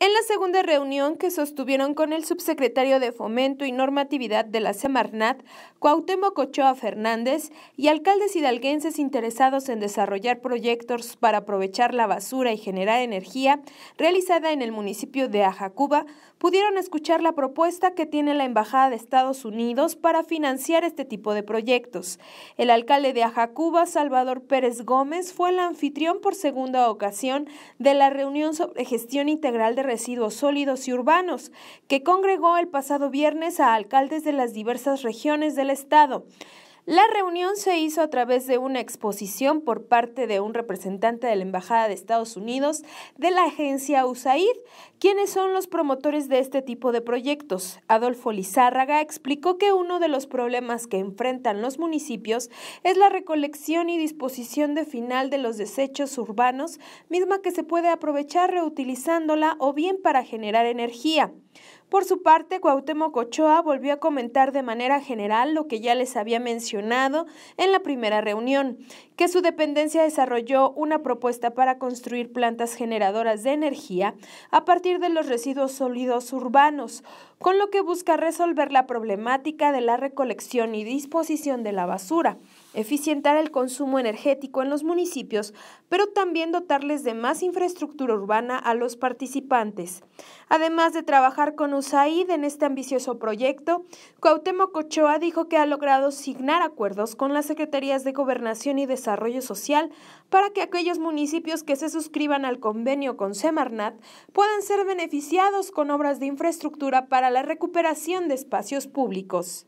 En la segunda reunión que sostuvieron con el subsecretario de Fomento y Normatividad de la Semarnat, Cuauhtémoc Ochoa Fernández, y alcaldes hidalguenses interesados en desarrollar proyectos para aprovechar la basura y generar energía realizada en el municipio de Ajacuba, pudieron escuchar la propuesta que tiene la Embajada de Estados Unidos para financiar este tipo de proyectos. El alcalde de Ajacuba, Salvador Pérez Gómez, fue el anfitrión por segunda ocasión de la reunión sobre gestión integral de Residuos Sólidos y Urbanos, que congregó el pasado viernes a alcaldes de las diversas regiones del Estado. La reunión se hizo a través de una exposición por parte de un representante de la Embajada de Estados Unidos de la agencia USAID, quienes son los promotores de este tipo de proyectos. Adolfo Lizárraga explicó que uno de los problemas que enfrentan los municipios es la recolección y disposición de final de los desechos urbanos, misma que se puede aprovechar reutilizándola o bien para generar energía. Por su parte, Cuauhtémoc Ochoa volvió a comentar de manera general lo que ya les había mencionado en la primera reunión, que su dependencia desarrolló una propuesta para construir plantas generadoras de energía a partir de los residuos sólidos urbanos, con lo que busca resolver la problemática de la recolección y disposición de la basura eficientar el consumo energético en los municipios, pero también dotarles de más infraestructura urbana a los participantes. Además de trabajar con USAID en este ambicioso proyecto, Cuauhtémoc Ochoa dijo que ha logrado signar acuerdos con las Secretarías de Gobernación y Desarrollo Social para que aquellos municipios que se suscriban al convenio con Semarnat puedan ser beneficiados con obras de infraestructura para la recuperación de espacios públicos.